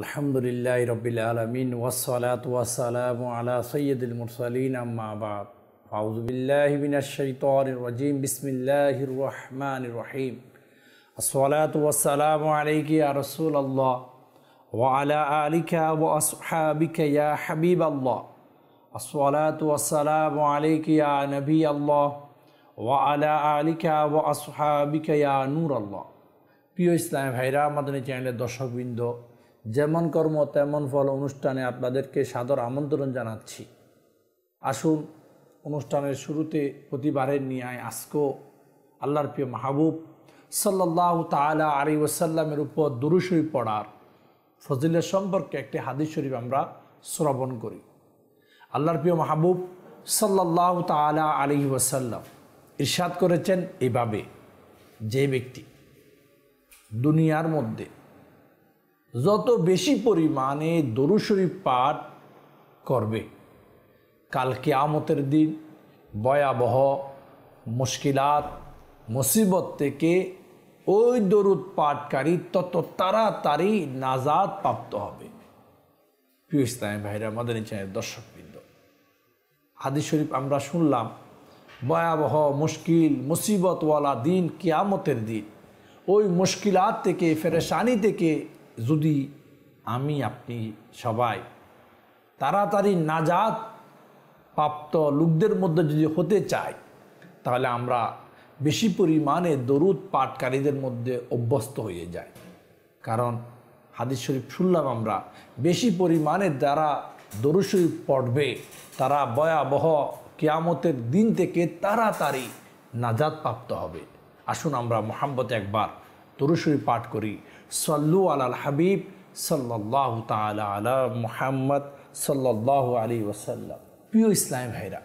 الحمد لله رب العالمين والصلاة والسلام على سيد المرسلين أما بعد أعوذ بالله من الشيطان الرجيم بسم الله الرحمن الرحيم الصلاة والسلام عليك يا رسول الله وعلى آلك وأصحابك يا حبيب الله الصلاة والسلام عليك يا نبي الله وعلى آلك وأصحابك يا نور الله اسلام حيرا مدني আমাদের دوشق দর্শকবৃন্দ যেমন কর্ম তেমন ফল অনুষ্ঠানে আপনাদেরকে সাদর আমন্ত্রণ জানাচ্ছি আসুন অনুষ্ঠানের শুরুতে প্রতিবারের নিয়ায় আজকো আল্লাহর প্রিয় মাহবুব সাল্লাহ তালা আলী ওসাল্লামের উপর দুরুসই পড়ার ফজিলের সম্পর্কে একটি হাদিস শরীফ আমরা শ্রবণ করি আল্লাহর প্রিয় মাহবুব সাল্লাহ তালা আলী ওসাল্লাম ইরশাদ করেছেন এভাবে যে ব্যক্তি দুনিয়ার মধ্যে যত বেশি পরিমাণে দরুশরী পাঠ করবে কাল কেয়ামতের দিন ভয়াবহ মুশকিলাত মুসিবত থেকে ওই দরুদ পাঠকারী তত তাড়াতাড়ি নাজাদ প্রাপ্ত হবে প্রিয় ইসলামী ভাইরা মাদানী চায়ের বৃন্দ হাদি শরীফ আমরা শুনলাম ভয়াবহ মুশকিল মুসিবতওয়ালা দিন কেয়ামতের দিন ওই মুশকিলাত থেকে ফেরেশানি থেকে যদি আমি আপনি সবাই তাড়াতাড়ি নাজাত প্রাপ্ত লোকদের মধ্যে যদি হতে চাই তাহলে আমরা বেশি পরিমাণে দরুদ পাঠকারীদের মধ্যে অভ্যস্ত হয়ে যায় কারণ হাদিস শরীফ শুনলাম আমরা বেশি পরিমাণে যারা দরুদ শরীফ পড়বে তারা ভয়াবহ কেয়ামতের দিন থেকে তাড়াতাড়ি নাজাদ প্রাপ্ত হবে আসুন আমরা মোহাম্মত একবার দরুদ শরীফ পাঠ করি সল্লু আলাল হাবিব সাল্লাহ তালা আলা মুহাম্মদ সাল্লাহ আলী ওসাল্লাম প্রিয় ইসলাম ভাইরা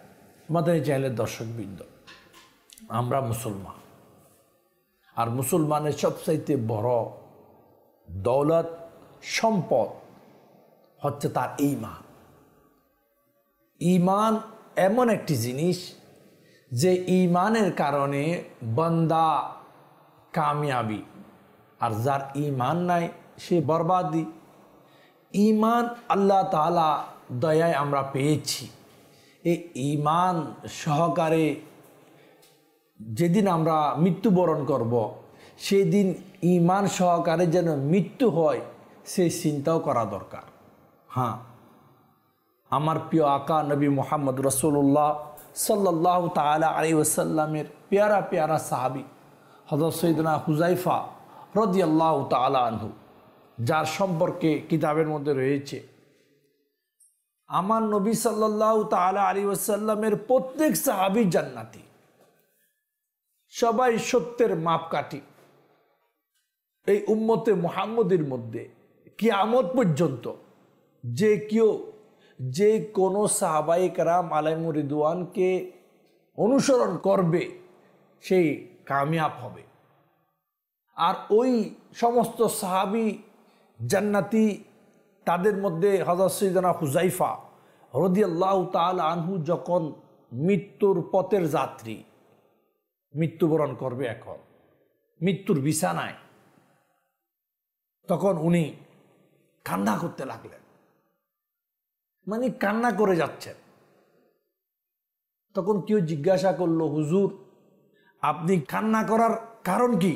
আমাদের এই চ্যানেলের দর্শকবৃন্দ আমরা মুসলমান আর মুসলমানের সবচাইতে বড় দৌলত সম্পদ হচ্ছে তার ইমান ইমান এমন একটি জিনিস যে ইমানের কারণে বন্দা কামিয়াবি আর যার ইমান নাই সে বরবাদি ইমান আল্লাহ তালা দয়ায় আমরা পেয়েছি এই ইমান সহকারে যেদিন আমরা মৃত্যুবরণ করব। সেই দিন ইমান সহকারে যেন মৃত্যু হয় সে চিন্তাও করা দরকার হ্যাঁ আমার প্রিয় আকা নবী মোহাম্মদ রসুল্লাহ সাল্লাহ তালা আলী ওসাল্লামের পেয়ারা পেয়ারা সাহাবি হজর সৈদনা হুজাইফা রদিয়াল্লাহ তালা আনহু যার সম্পর্কে কিতাবের মধ্যে রয়েছে আমার নবী সাল্লাহ তালা আলী ওসাল্লামের প্রত্যেক সাহাবি জান্নাতি সবাই সত্যের মাপকাঠি এই উম্মতে মোহাম্মদের মধ্যে কি কিয়ামত পর্যন্ত যে কেউ যে কোনো সাহাবাই কারাম আলাইমুর অনুসরণ করবে সেই কামিয়াব হবে আর ওই সমস্ত সাহাবি জান্নাতি তাদের মধ্যে হজরত সৈদানা হুজাইফা হরদিয়াল্লাহ তাল আনহু যখন মৃত্যুর পথের যাত্রী মৃত্যুবরণ করবে এখন মৃত্যুর বিছানায় তখন উনি কান্না করতে লাগলেন মানে কান্না করে যাচ্ছেন তখন কেউ জিজ্ঞাসা করলো হুজুর আপনি কান্না করার কারণ কি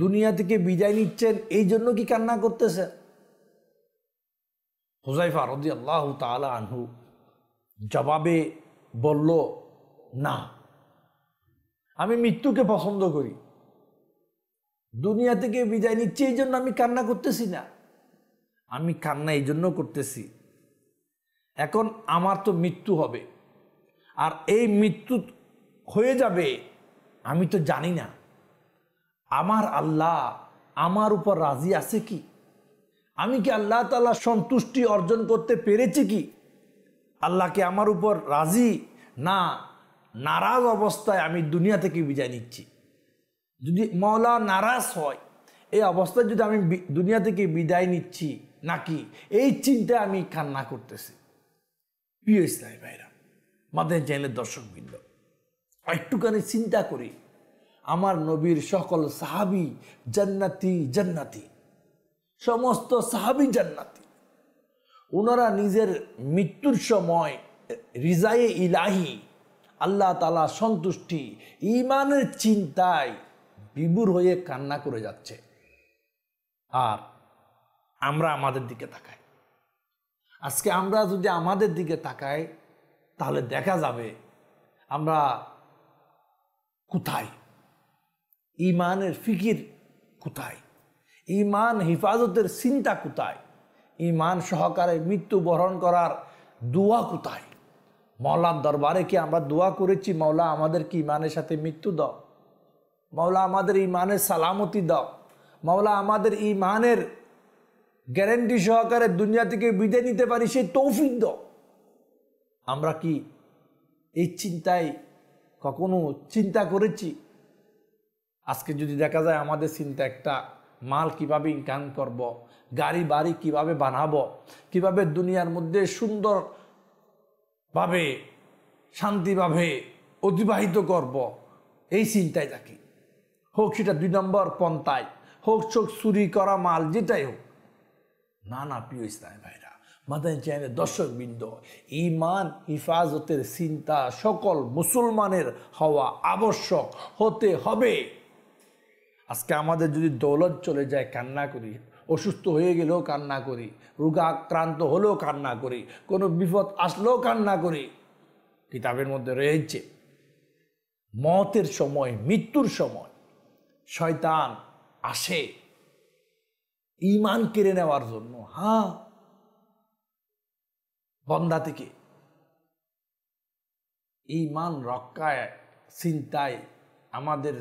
দুনিয়া থেকে বিদায় নিচ্ছেন এই জন্য কি কান্না করতেছেন হুজাইফা রদি আল্লাহ তালা আনহু জবাবে বলল না আমি মৃত্যুকে পছন্দ করি দুনিয়া থেকে বিদায় নিচ্ছি এই জন্য আমি কান্না করতেছি না আমি কান্না এই জন্য করতেছি এখন আমার তো মৃত্যু হবে আর এই মৃত্যু হয়ে যাবে আমি তো জানি না আমার আল্লাহ আমার উপর রাজি আছে কি আমি কি আল্লাহ তালা সন্তুষ্টি অর্জন করতে পেরেছি কি আল্লাহকে আমার উপর রাজি না নারাজ অবস্থায় আমি দুনিয়া থেকে বিদায় নিচ্ছি যদি মাওলা নারাজ হয় এই অবস্থায় যদি আমি দুনিয়া থেকে বিদায় নিচ্ছি নাকি এই চিন্তা আমি কান্না করতেছি প্রিয় ইসলামী ভাইরা মাদের চ্যানেলের দর্শকবৃন্দ একটুখানি চিন্তা করি আমার নবীর সকল সাহাবি জান্নাতি জান্নাতি সমস্ত সাহাবি জান্নাতি ওনারা নিজের মৃত্যুর সময় রিজায়ে ইলাহি আল্লাহ তালা সন্তুষ্টি ইমানের চিন্তায় বিবুর হয়ে কান্না করে যাচ্ছে আর আমরা আমাদের দিকে তাকাই আজকে আমরা যদি আমাদের দিকে তাকাই তাহলে দেখা যাবে আমরা কোথায় ইমানের ফিকির কোথায় ইমান হেফাজতের চিন্তা কোথায় ইমান সহকারে মৃত্যু বরণ করার দোয়া কোথায় মৌলার দরবারে কি আমরা দোয়া করেছি মৌলা আমাদের কি ইমানের সাথে মৃত্যু দাও মৌলা আমাদের ইমানের সালামতি দাও মৌলা আমাদের ইমানের গ্যারেন্টি সহকারে দুনিয়া থেকে বিদে নিতে পারি সেই তৌফিক দাও আমরা কি এই চিন্তায় কখনো চিন্তা করেছি আজকে যদি দেখা যায় আমাদের চিন্তা একটা মাল কিভাবে ইনকাম করব। গাড়ি বাড়ি কিভাবে বানাবো কিভাবে দুনিয়ার মধ্যে সুন্দরভাবে শান্তিভাবে অতিবাহিত করব। এই চিন্তায় থাকি হোক সেটা দুই নম্বর পন্থায় হোক চোখ চুরি করা মাল যেটাই হোক না না প্রিয় ইসলাম ভাইরা চাইনে দর্শক দর্শকবৃন্দ ইমান হিফাজতের চিন্তা সকল মুসলমানের হওয়া আবশ্যক হতে হবে আজকে আমাদের যদি দৌলত চলে যায় কান্না করি অসুস্থ হয়ে গেলেও কান্না করি রোগা আক্রান্ত হলেও কান্না করি কোনো বিপদ আসলেও কান্না করি কিতাবের মধ্যে রয়েছে মতের সময় মৃত্যুর সময় শয়তান আসে ইমান কেড়ে নেওয়ার জন্য হ্যাঁ বন্দা থেকে ইমান রক্ষায় চিন্তায় আমাদের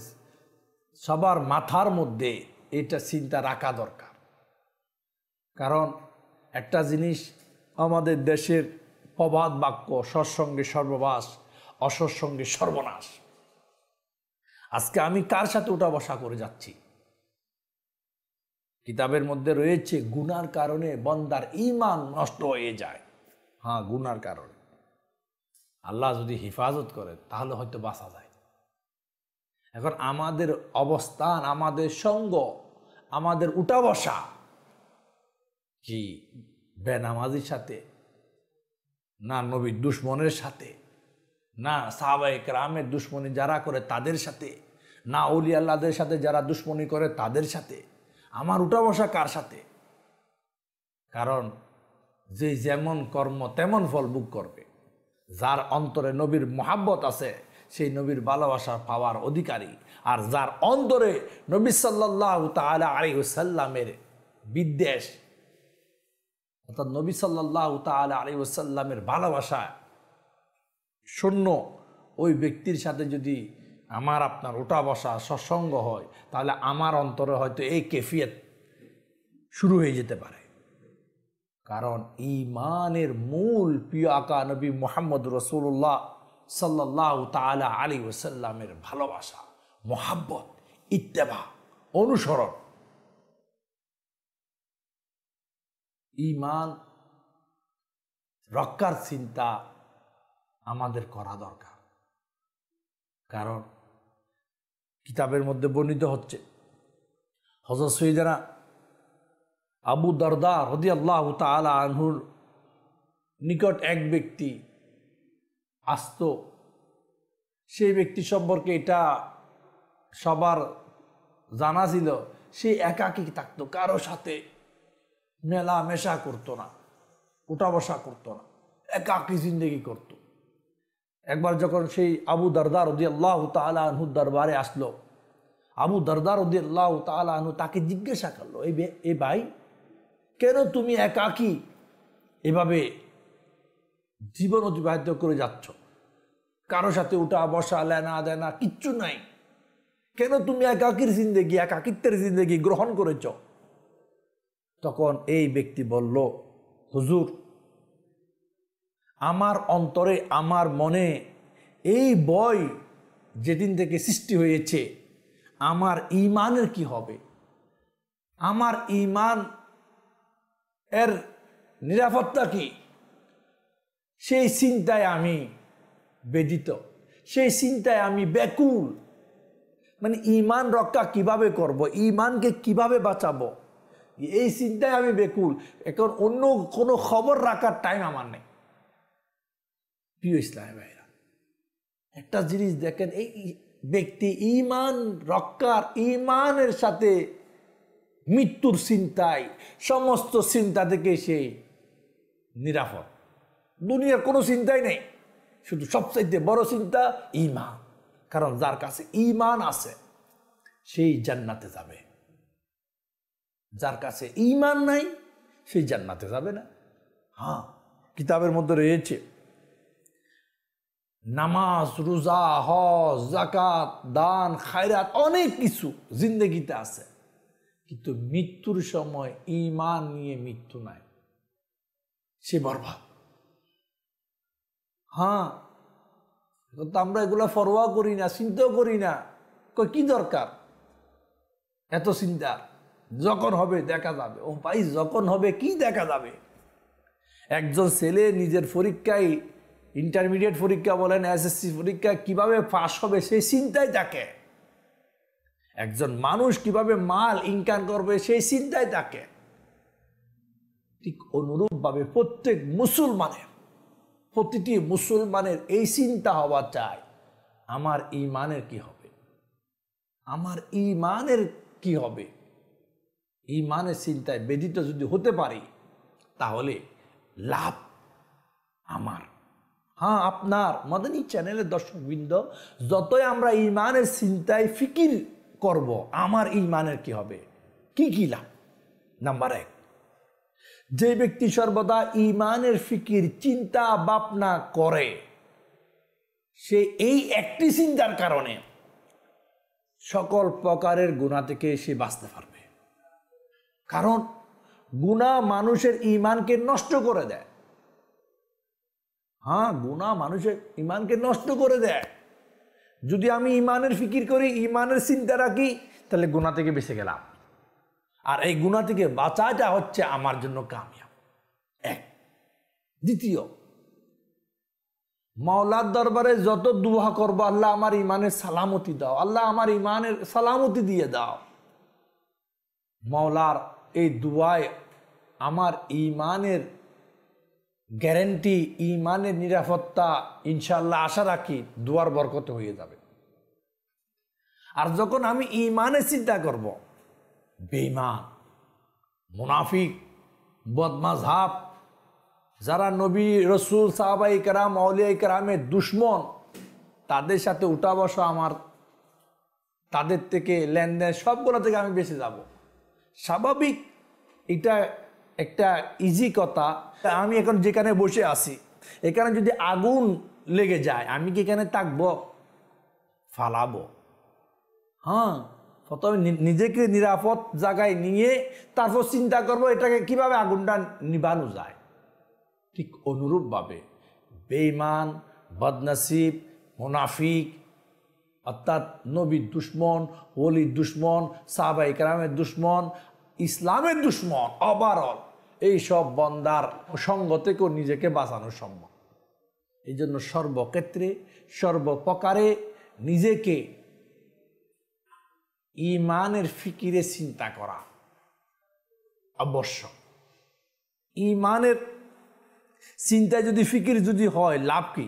সবার মাথার মধ্যে এটা চিন্তা রাখা দরকার কারণ একটা জিনিস আমাদের দেশের প্রবাদ বাক্য সৎসঙ্গে সর্ববাস অসৎসঙ্গে সর্বনাশ আজকে আমি কার সাথে ওটা বসা করে যাচ্ছি কিতাবের মধ্যে রয়েছে গুনার কারণে বন্দার ইমান নষ্ট হয়ে যায় হ্যাঁ গুনার কারণে আল্লাহ যদি হেফাজত করে তাহলে হয়তো বাঁচা যায় এখন আমাদের অবস্থান আমাদের সঙ্গ আমাদের উঠা বসা কি বেনামাজির সাথে না নবীর দুশ্মনের সাথে না সাহবায়ক রামের দুশ্মনী যারা করে তাদের সাথে না অলি আল্লাদের সাথে যারা দুশ্মনী করে তাদের সাথে আমার উঠা বসা কার সাথে কারণ যে যেমন কর্ম তেমন ফল ভোগ করবে যার অন্তরে নবীর মহাব্বত আছে সেই নবীর ভালোবাসা পাওয়ার অধিকারী আর যার অন্তরে নবী সাল্লাহ তালা আলিউসাল্লামের বিদ্বেষ অর্থাৎ নবী সাল্লাহ তালা আলিউসাল্লামের ভালোবাসা শূন্য ওই ব্যক্তির সাথে যদি আমার আপনার ওটা বসা সৎসঙ্গ হয় তাহলে আমার অন্তরে হয়তো এই কেফিয়ত শুরু হয়ে যেতে পারে কারণ ইমানের মূল প্রিয় আকা নবী মোহাম্মদ রসুল্লাহ সাল্লাহ তালা আলী ওসাল্লামের ভালোবাসা মোহাব্বত ইত্তেবা অনুসরণ ইমান রক্ষার চিন্তা আমাদের করা দরকার কারণ কিতাবের মধ্যে বর্ণিত হচ্ছে হজর সৈদানা আবু দরদা হদি আল্লাহ তালা আনহুর নিকট এক ব্যক্তি আসত সেই ব্যক্তি সম্পর্কে এটা সবার জানা ছিল সে একাকি থাকতো কারো সাথে মেলামেশা করতো না উঠা বসা করতো না একাকি জিন্দগি করতো একবার যখন সেই আবু দরদার উদ্দি আল্লাহ তালা দরবারে আসলো আবু দরদার উদ্দি আল্লাহ তালা তাকে জিজ্ঞাসা করলো এই ভাই কেন তুমি একাকি এভাবে জীবন অতিবাহিত করে যাচ্ছ কারো সাথে উঠা বসা লেনা দেনা কিচ্ছু নাই কেন তুমি একাকির জিন্দেগি একাকিত্বের জিন্দেগি গ্রহণ করেছ তখন এই ব্যক্তি বলল হুজুর আমার অন্তরে আমার মনে এই বয় যেদিন থেকে সৃষ্টি হয়েছে আমার ইমানের কি হবে আমার ইমান এর নিরাপত্তা কী সেই চিন্তায় আমি বেদিত সেই চিন্তায় আমি ব্যাকুল মানে ইমান রক্ষা কিভাবে করব। ইমানকে কিভাবে বাঁচাবো এই চিন্তায় আমি বেকুল এখন অন্য কোনো খবর রাখার টাইম আমার নেই প্রিয় ইসলামী ভাইরা একটা জিনিস দেখেন এই ব্যক্তি ইমান রক্ষার ইমানের সাথে মৃত্যুর চিন্তায় সমস্ত চিন্তা থেকে সে নিরাপদ দুনিয়ার কোনো চিন্তাই নেই শুধু সবচাইতে বড় চিন্তা ইমান কারণ যার কাছে ইমান আছে সেই জান্নাতে যাবে যার কাছে ইমান নাই সেই জান্নাতে যাবে না হ্যাঁ কিতাবের মধ্যে রয়েছে নামাজ রোজা হজ জাকাত দান খায়রাত অনেক কিছু জিন্দগিতে আছে কিন্তু মৃত্যুর সময় ইমান নিয়ে মৃত্যু নাই সে বরবাদ হ্যাঁ তো আমরা এগুলো ফরোয়া করি না চিন্তাও করি না কি দরকার এত চিন্তা যখন হবে দেখা যাবে ও ভাই যখন হবে কি দেখা যাবে একজন ছেলে নিজের পরীক্ষায় ইন্টারমিডিয়েট পরীক্ষা বলেন এসএসসি পরীক্ষা কিভাবে পাশ হবে সেই চিন্তায় থাকে একজন মানুষ কিভাবে মাল ইনকাম করবে সেই চিন্তায় থাকে ঠিক অনুরূপভাবে প্রত্যেক মুসলমানের প্রতিটি মুসলমানের এই চিন্তা হওয়া চাই আমার ইমানের কি হবে আমার ইমানের কি হবে ইমানের চিন্তায় বেদিত যদি হতে পারি তাহলে লাভ আমার হ্যাঁ আপনার মাদানী চ্যানেলের দর্শকবৃন্দ যতই আমরা ইমানের চিন্তায় ফিকির করব আমার ইমানের কি হবে কি কি লাভ নাম্বার এক যে ব্যক্তি সর্বদা ইমানের ফিকির চিন্তা ভাবনা করে সে এই একটি চিন্তার কারণে সকল প্রকারের গুণা থেকে সে বাঁচতে পারবে কারণ গুণা মানুষের ইমানকে নষ্ট করে দেয় হ্যাঁ গুণা মানুষের ইমানকে নষ্ট করে দেয় যদি আমি ইমানের ফিকির করি ইমানের চিন্তা রাখি তাহলে গুণা থেকে বেঁচে গেলাম আর এই গুণা থেকে বাঁচাটা হচ্ছে আমার জন্য কামিয়াব এক দ্বিতীয় মাওলার দরবারে যত দুহা করবো আল্লাহ আমার ইমানের সালামতি দাও আল্লাহ আমার ইমানের সালামতি দিয়ে দাও মাওলার এই দুয়ায় আমার ইমানের গ্যারেন্টি ইমানের নিরাপত্তা ইনশাল্লাহ আশা রাখি দুয়ার বরকত হয়ে যাবে আর যখন আমি ইমানে চিন্তা করবো বেইমান মুনাফিক বদমাঝাব যারা নবী রসুল সাহাবাই কারাম আউলিয়া কারামের দুশ্মন তাদের সাথে উঠা বসা আমার তাদের থেকে লেনদেন সবগুলো থেকে আমি বেঁচে যাব স্বাভাবিক এটা একটা ইজি কথা আমি এখন যেখানে বসে আছি এখানে যদি আগুন লেগে যায় আমি কি এখানে থাকবো ফালাবো হ্যাঁ প্রথমে নিজেকে নিরাপদ জায়গায় নিয়ে তারপর চিন্তা করব এটাকে কিভাবে আগুনটা নিবানো যায় ঠিক অনুরূপভাবে বেইমান বদনাসিব মুনাফিক অর্থাৎ নবীর দুশ্মন ওলির দুশ্মন সাহবা ইকরামের দুশ্মন ইসলামের দুশ্মন অবারল এই সব বন্দার সঙ্গ থেকেও নিজেকে বাঁচানো সম্ভব এই জন্য সর্বক্ষেত্রে সর্বপ্রকারে নিজেকে ইমানের ফিকিরে চিন্তা করা আবশ্যক ইমানের চিন্তায় যদি ফিকির যদি হয় লাভ কি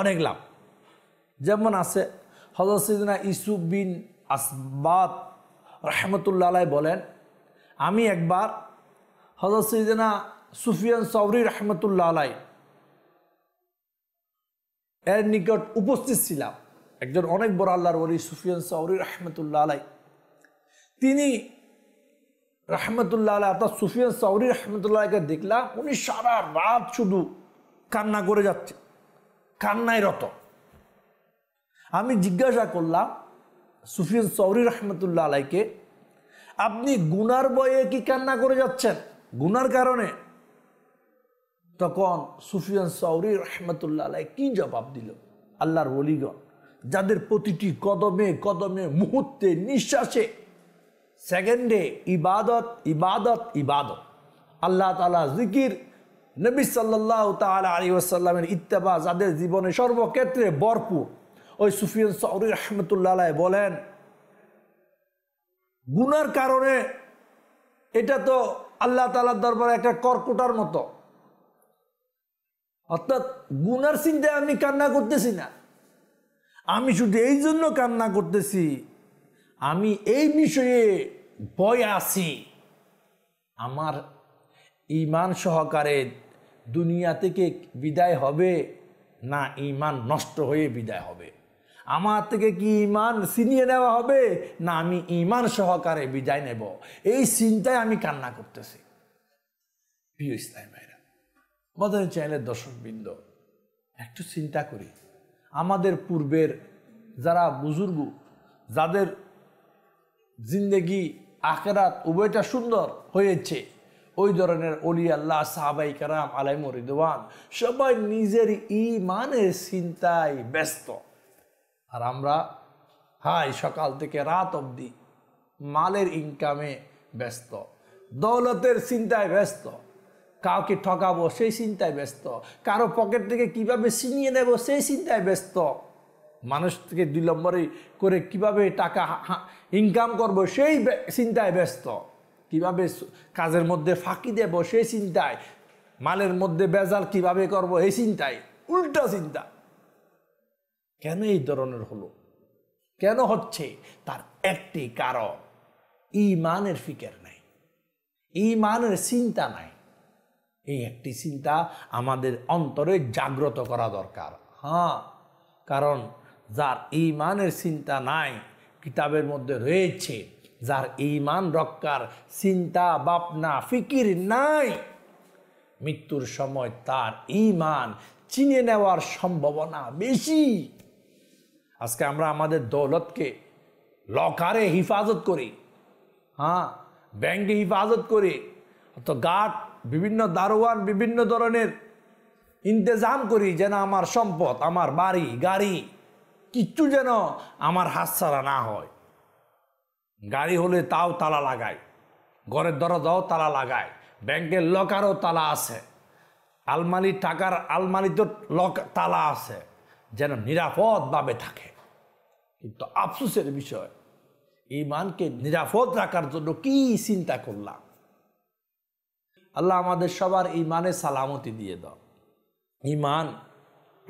অনেক লাভ যেমন আছে হজরত সিদিনা ইসুফ বিন আসবাত রহমতুল্লাহ বলেন আমি একবার হজরত সিদিনা সুফিয়ান সৌরি রহমতুল্লাহ আলাই এর নিকট উপস্থিত ছিলাম একজন অনেক বড় আল্লাহর বলি সুফিয়ান সৌরি রহমতুল্লাহ আলাই তিনি রহমতুল্লাহ আল্লাহ অর্থাৎ সুফিয়ান সৌরি রহমতুল্লাহকে দেখলাম উনি সারা রাত শুধু কান্না করে যাচ্ছে কান্নায় রত আমি জিজ্ঞাসা করলাম সুফিয়ান সৌরি রহমতুল্লাহ আলাইকে আপনি গুনার বয়ে কি কান্না করে যাচ্ছেন গুনার কারণে তখন সুফিয়ান সৌরি রহমতুল্লাহ আলাই কি জবাব দিল আল্লাহর বলিগণ যাদের প্রতিটি কদমে কদমে মুহূর্তে নিঃশ্বাসে সেকেন্ডে ইবাদত ইবাদত ইবাদত আল্লাহ তালা জিকির নবী সাল্লাহ তালা আলী ওসাল্লামের ইত্তেবা যাদের জীবনে সর্বক্ষেত্রে বরপুর ওই সুফিয়ান সৌরি রহমতুল্লাহ বলেন গুনার কারণে এটা তো আল্লাহ তালার দরবারে একটা কর্কটার মতো অর্থাৎ গুনার চিন্তায় আমি কান্না করতেছি না আমি শুধু এই জন্য কান্না করতেছি আমি এই বিষয়ে ভয় আছি আমার ইমান সহকারে দুনিয়া থেকে বিদায় হবে না ইমান নষ্ট হয়ে বিদায় হবে আমার থেকে কি ইমান ছিনিয়ে নেওয়া হবে না আমি ইমান সহকারে বিদায় নেব এই চিন্তায় আমি কান্না করতেছি প্রিয় ইসলাম ভাইরা মদন চ্যানেলের দর্শকবৃন্দ একটু চিন্তা করি আমাদের পূর্বের যারা বুজুর্গ যাদের জিন্দগি আখেরাত উভয়টা সুন্দর হয়েছে ওই ধরনের অলি আল্লাহ সাহাবাই কারাম আলাইম রিদওয়ান সবাই নিজের ইমানের চিন্তায় ব্যস্ত আর আমরা হাই সকাল থেকে রাত অবধি মালের ইনকামে ব্যস্ত দৌলতের চিন্তায় ব্যস্ত কাউকে ঠকাবো সেই চিন্তায় ব্যস্ত কারো পকেট থেকে কিভাবে ছিনিয়ে নেব সেই চিন্তায় ব্যস্ত মানুষকে দুই নম্বরে করে কিভাবে টাকা ইনকাম করব সেই চিন্তায় ব্যস্ত কিভাবে কাজের মধ্যে ফাঁকি দেব সেই চিন্তায় মালের মধ্যে বেজাল কিভাবে করব এই চিন্তায় উল্টা চিন্তা কেন এই ধরনের হলো কেন হচ্ছে তার একটি কারণ ইমানের ফিকের নাই ইমানের চিন্তা নাই এই একটি চিন্তা আমাদের অন্তরে জাগ্রত করা দরকার হ্যাঁ কারণ যার ইমানের চিন্তা নাই কিতাবের মধ্যে রয়েছে যার ইমান রক্ষার চিন্তা বাপনা ফিকির নাই মৃত্যুর সময় তার ইমান চিনে নেওয়ার সম্ভাবনা বেশি আজকে আমরা আমাদের দৌলতকে লকারে হিফাজত করি হ্যাঁ ব্যাংকে হিফাজত করি তো গার্ড বিভিন্ন দারোয়ান বিভিন্ন ধরনের ইন্তজাম করি যেন আমার সম্পদ আমার বাড়ি গাড়ি কিচ্ছু যেন আমার হাতছাড়া না হয় গাড়ি হলে তাও তালা লাগায় ঘরের দরজাও তালা লাগায় ব্যাংকের লকারও তালা আছে আলমারি টাকার তো লক তালা আছে যেন নিরাপদভাবে থাকে কিন্তু আফসোসের বিষয় ইমানকে নিরাপদ রাখার জন্য কি চিন্তা করলাম আল্লাহ আমাদের সবার ইমানে সালামতি দিয়ে দাও ইমান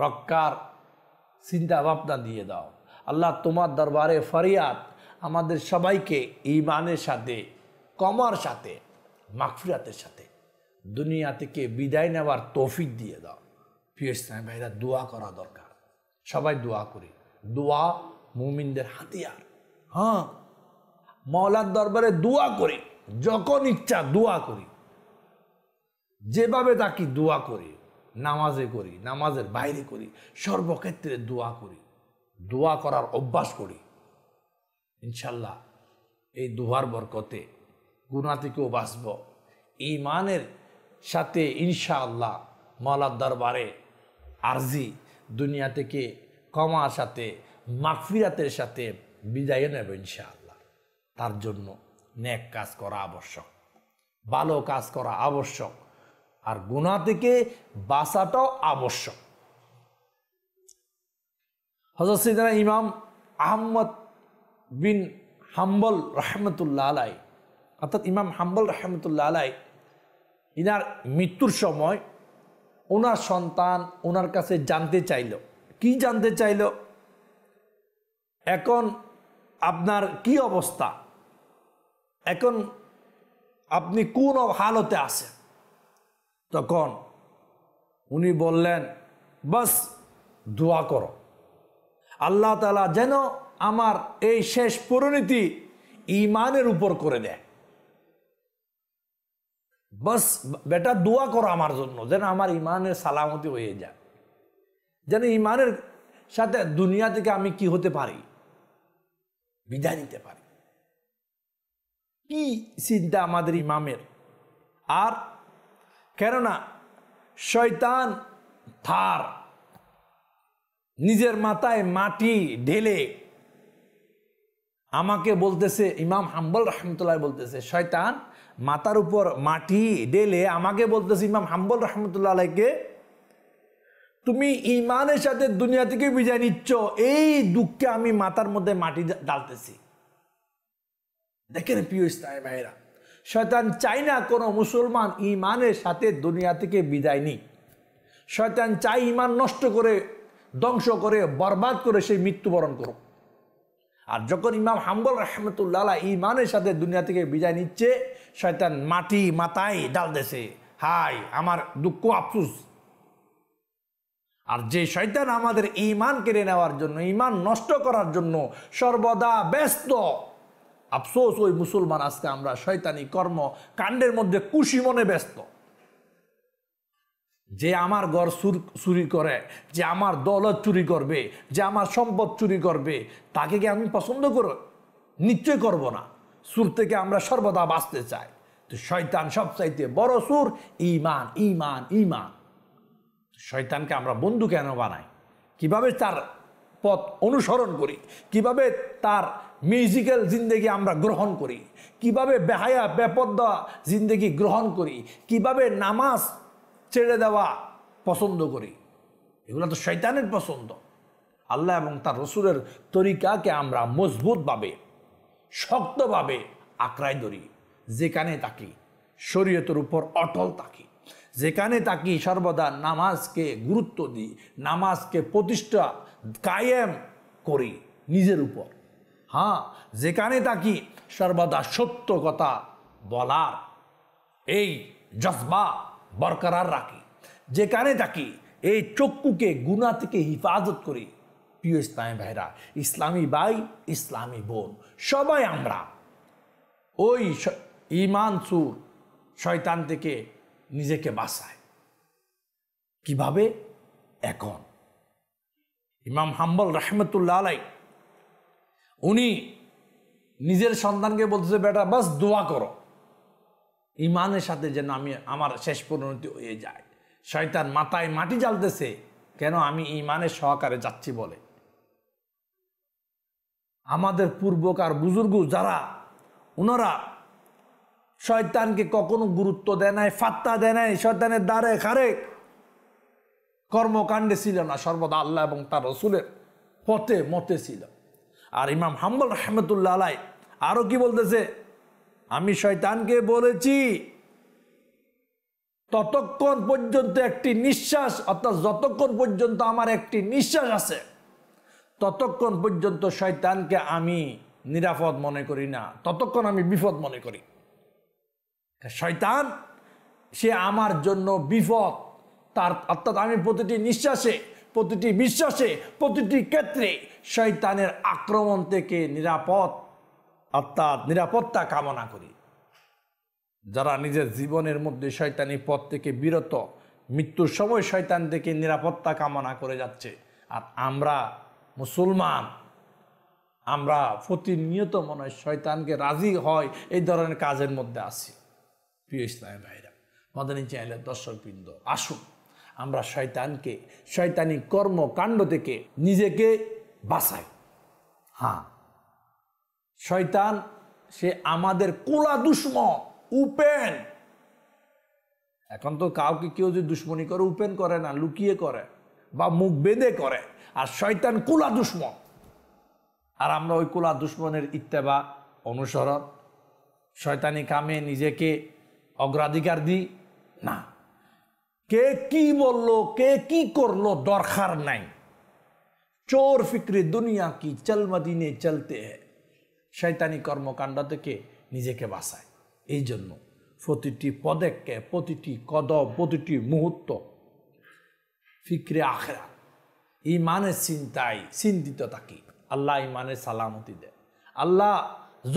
রক্ষার চিন্তা ভাবনা দিয়ে দাও আল্লাহ তোমার দরবারে ফরিয়াদ আমাদের সবাইকে ইমানের সাথে কমার সাথে মাকফিরাতের সাথে দুনিয়া থেকে বিদায় নেওয়ার তৌফিক দিয়ে দাও প্রিয় ইসলাম ভাইরা দোয়া করা দরকার সবাই দোয়া করি দোয়া মুমিনদের হাতিয়ার হ্যাঁ মহলার দরবারে দোয়া করি যখন ইচ্ছা দোয়া করি যেভাবে তাকে দোয়া করি নামাজে করি নামাজের বাইরে করি সর্বক্ষেত্রে দোয়া করি দোয়া করার অভ্যাস করি ইনশাল্লাহ এই দোয়ার বরকতে গুণা থেকেও বাঁচব ইমানের সাথে ইনশা আল্লাহ মলার দরবারে আরজি দুনিয়া থেকে কমার সাথে মাফিরাতের সাথে বিদায় নেব ইনশাআল্লাহ তার জন্য নেক কাজ করা আবশ্যক ভালো কাজ করা আবশ্যক আর গুণা থেকে বাঁচাটাও আবশ্যক হজরত সিদ্দানা ইমাম আহম্মদ বিন হাম্বল রহমতুল্লাহ আলাই অর্থাৎ ইমাম হাম্বল রহমতুল্লাহ আলাই ইনার মৃত্যুর সময় ওনার সন্তান ওনার কাছে জানতে চাইল কি জানতে চাইল এখন আপনার কি অবস্থা এখন আপনি কোন হালতে আছেন তখন উনি বললেন বাস দোয়া করো আল্লাহ তালা যেন আমার এই শেষ পরিণতি ইমানের উপর করে দেয় বাস বেটা দোয়া করো আমার জন্য যেন আমার ইমানের সালামতি হয়ে যায় যেন ইমানের সাথে দুনিয়া থেকে আমি কি হতে পারি বিদায় নিতে পারি কি চিন্তা আমাদের ইমামের আর কেননা শয়তান থার নিজের মাথায় মাটি ঢেলে আমাকে বলতেছে ইমাম হাম্বল রহমতুল্লাহ বলতেছে শয়তান মাথার উপর মাটি ঢেলে আমাকে বলতেছে ইমাম হাম্বল রহমতুল্লাহকে তুমি ইমানের সাথে দুনিয়া থেকে বিজয় নিচ্ছ এই দুঃখে আমি মাথার মধ্যে মাটি ডালতেছি দেখেন প্রিয় ইসলামী ভাইরা শয়তান চাই না কোনো মুসলমান ইমানের সাথে দুনিয়া থেকে বিদায় নিক শয়তান চাই ইমান নষ্ট করে ধ্বংস করে বরবাদ করে সেই মৃত্যুবরণ করুক আর যখন ইমাম হাম্বল রহমতুল্লাহ ইমানের সাথে দুনিয়া থেকে বিদায় নিচ্ছে শয়তান মাটি মাথায় ডাল দেশে হাই আমার দুঃখ আফসুস আর যে শয়তান আমাদের ইমান কেড়ে নেওয়ার জন্য ইমান নষ্ট করার জন্য সর্বদা ব্যস্ত আফসোস ওই মুসলমান আজকে আমরা শয়তানি কর্ম কাণ্ডের মধ্যে কুশি মনে ব্যস্ত যে আমার ঘর চুরি করে যে আমার দলত চুরি করবে যে আমার সম্পদ চুরি করবে তাকে কি আমি পছন্দ করো নিশ্চয় করব না সুর থেকে আমরা সর্বদা বাঁচতে চাই তো শয়তান সবচাইতে বড় সুর ইমান ইমান ইমান শয়তানকে আমরা বন্ধু কেন বানাই কিভাবে তার পথ অনুসরণ করি কিভাবে তার মিউজিক্যাল জিন্দেগি আমরা গ্রহণ করি কিভাবে বেহায়া বেপদা জিন্দেগি গ্রহণ করি কিভাবে নামাজ ছেড়ে দেওয়া পছন্দ করি এগুলো তো শৈতানের পছন্দ আল্লাহ এবং তার রসুরের তরিকাকে আমরা মজবুতভাবে শক্তভাবে আঁকড়ায় ধরি যেখানে তাকি শরীয়তের উপর অটল তাকি যেখানে তাকি সর্বদা নামাজকে গুরুত্ব দিই নামাজকে প্রতিষ্ঠা কায়েম করি নিজের উপর হ্যাঁ যেখানে তাকি সর্বদা সত্য কথা বলার এই জজবা বরকরার রাখি যেখানে তাকি এই চক্ষুকে গুণা থেকে হিফাজত করি প্রিয় ইসলামী ভাইরা ইসলামী ভাই ইসলামী বোন সবাই আমরা ওই ইমান সুর শয়তান থেকে নিজেকে বাঁচায় কিভাবে এখন ইমাম হাম্বল রহমতুল্লাহ আলাই উনি নিজের সন্তানকে বলতেছে বেটা বাস দোয়া করো ইমানের সাথে যেন আমি আমার শেষ পরিণতি হয়ে যায় শয়তান মাথায় মাটি জ্বালতেছে কেন আমি ইমানের সহকারে যাচ্ছি বলে আমাদের পূর্বকার বুজুর্গ যারা ওনারা শয়তানকে কখনো গুরুত্ব দেয় নাই ফাত্তা দেয় নাই শয়তানের দ্বারে খারে কর্মকাণ্ডে ছিল না সর্বদা আল্লাহ এবং তার রসুলের পথে মতে ছিল আর ইমাম হাম্বল রহমতুল্লা আলাই আরো কি বলতেছে আমি শয়তানকে বলেছি ততক্ষণ পর্যন্ত একটি নিঃশ্বাস অর্থাৎ যতক্ষণ পর্যন্ত আমার একটি নিঃশ্বাস আছে ততক্ষণ পর্যন্ত শয়তানকে আমি নিরাপদ মনে করি না ততক্ষণ আমি বিপদ মনে করি শয়তান সে আমার জন্য বিপদ তার অর্থাৎ আমি প্রতিটি নিঃশ্বাসে প্রতিটি বিশ্বাসে প্রতিটি ক্ষেত্রে শৈতানের আক্রমণ থেকে নিরাপদ অর্থাৎ নিরাপত্তা কামনা করি যারা নিজের জীবনের মধ্যে শয়তানি পথ থেকে বিরত মৃত্যুর সময় শয়তান থেকে নিরাপত্তা কামনা করে যাচ্ছে আর আমরা মুসলমান আমরা প্রতিনিয়ত মনে হয় শয়তানকে রাজি হয় এই ধরনের কাজের মধ্যে আছি প্রিয় ইসলামের ভাইরা মাদানী চাইলে দর্শকবৃন্দ আসুন আমরা শয়তানকে শয়তানি কর্মকাণ্ড থেকে নিজেকে বাঁচাই হ্যাঁ শয়তান সে আমাদের কোলা দুশ্ম উপেন এখন তো কাউকে কেউ যে দুশ্মনী করে উপেন করে না লুকিয়ে করে বা মুখ বেঁধে করে আর শয়তান কোলা দুশ্ম আর আমরা ওই কোলা দুশ্মনের ইত্তেবা অনুসরণ শয়তানি কামে নিজেকে অগ্রাধিকার দিই না কে কি বলল কে কি করলো দরকার নাই চোর ফিক্রে দুনিয়া কি চলমদিনে চলতে হ্যাঁ কর্মকাণ্ড থেকে নিজেকে বাঁচায় এই জন্য প্রতিটি পদক্ষেপ প্রতিটি কদম প্রতিটি মুহূর্ত ফিক্রে আখরা ইমানের চিন্তায় চিন্তিত থাকি আল্লাহ ইমানের সালামতি দে আল্লাহ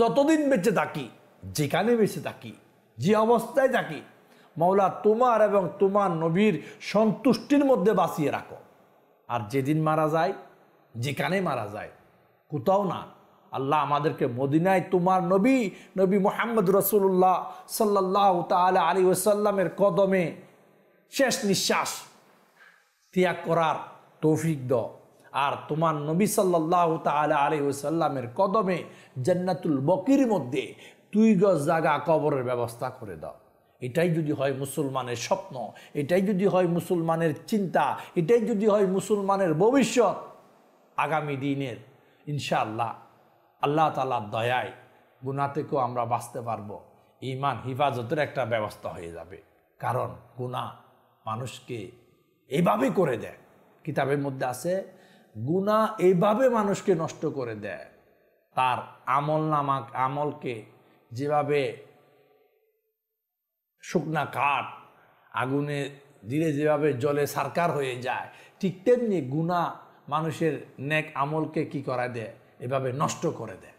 যতদিন বেঁচে থাকি যেখানে বেঁচে থাকি যে অবস্থায় থাকি মৌলা তোমার এবং তোমার নবীর সন্তুষ্টির মধ্যে বাঁচিয়ে রাখো আর যেদিন মারা যায় যেখানে মারা যায় কোথাও না আল্লাহ আমাদেরকে মদিনায় তোমার নবী নবী মোহাম্মদ রসুল্লাহ সাল্লাহ তাল আলী ওসাল্লামের কদমে শেষ নিঃশ্বাস ত্যাগ করার তৌফিক দ আর তোমার নবী সাল্লাহ তাল আলী ওসাল্লামের কদমে জন্নাতুল বকির মধ্যে তুই গজ জাগা কবরের ব্যবস্থা করে দাও এটাই যদি হয় মুসলমানের স্বপ্ন এটাই যদি হয় মুসলমানের চিন্তা এটাই যদি হয় মুসলমানের ভবিষ্যৎ আগামী দিনের ইনশাআল্লাহ আল্লাহ তালার দয়ায় গুণা থেকেও আমরা বাঁচতে পারবো ইমান হিফাজতের একটা ব্যবস্থা হয়ে যাবে কারণ গুণা মানুষকে এইভাবে করে দেয় কিতাবের মধ্যে আছে গুণা এইভাবে মানুষকে নষ্ট করে দেয় তার আমল নামাক আমলকে যেভাবে শুকনা কাঠ আগুনে দিলে যেভাবে জলে সারকার হয়ে যায় ঠিক তেমনি গুণা মানুষের নেক আমলকে কি করা দেয় এভাবে নষ্ট করে দেয়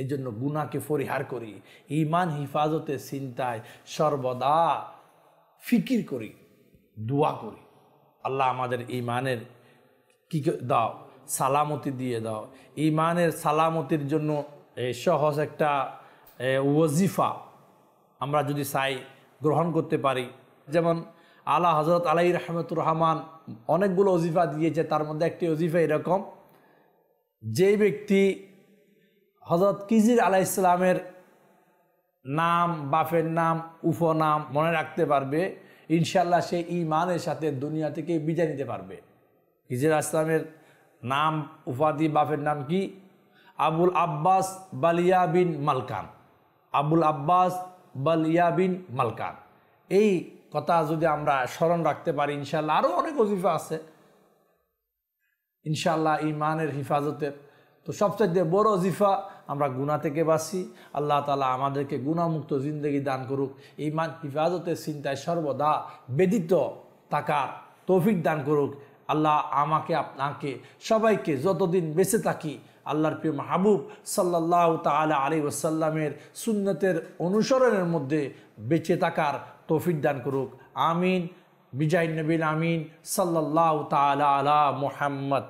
এই জন্য গুণাকে পরিহার করি ইমান হিফাজতে চিন্তায় সর্বদা ফিকির করি দোয়া করি আল্লাহ আমাদের ইমানের কি দাও সালামতি দিয়ে দাও ইমানের সালামতির জন্য সহজ একটা ওজিফা আমরা যদি চাই গ্রহণ করতে পারি যেমন আলা হজরত আলাই রহমতুর রহমান অনেকগুলো অজিফা দিয়েছে তার মধ্যে একটি অজিফা এরকম যে ব্যক্তি হজরত কিজির আলাহ ইসলামের নাম বাফের নাম উপনাম মনে রাখতে পারবে ইনশাল্লাহ সে ইমানের সাথে দুনিয়া থেকে বিদায় নিতে পারবে কিজির ইসলামের নাম উপাধি বাফের নাম কি আবুল আব্বাস বালিয়া বিন মালকান আবুল আব্বাস ইয়াবিন মালকান এই কথা যদি আমরা স্মরণ রাখতে পারি ইনশাল্লাহ আরও অনেক অজিফা আছে ইনশাল্লাহ ইমানের হিফাজতের তো সবচাইতে বড় অজিফা আমরা গুণা থেকে বাঁচি আল্লাহ তালা আমাদেরকে গুণামুক্ত জিন্দগি দান করুক ইমান হিফাজতের চিন্তায় সর্বদা বেদিত তাকার তৌফিক দান করুক আল্লাহ আমাকে আপনাকে সবাইকে যতদিন বেঁচে থাকি আল্লাহর প্রিয় মাহবুব সাল্লাহ তালা আলী ওসাল্লামের সুন্নতের অনুসরণের মধ্যে বেঁচে থাকার তৌফিক দান করুক আমিন বিজয় নবীন আমিন সাল্লাহ তালা আলা মোহাম্মদ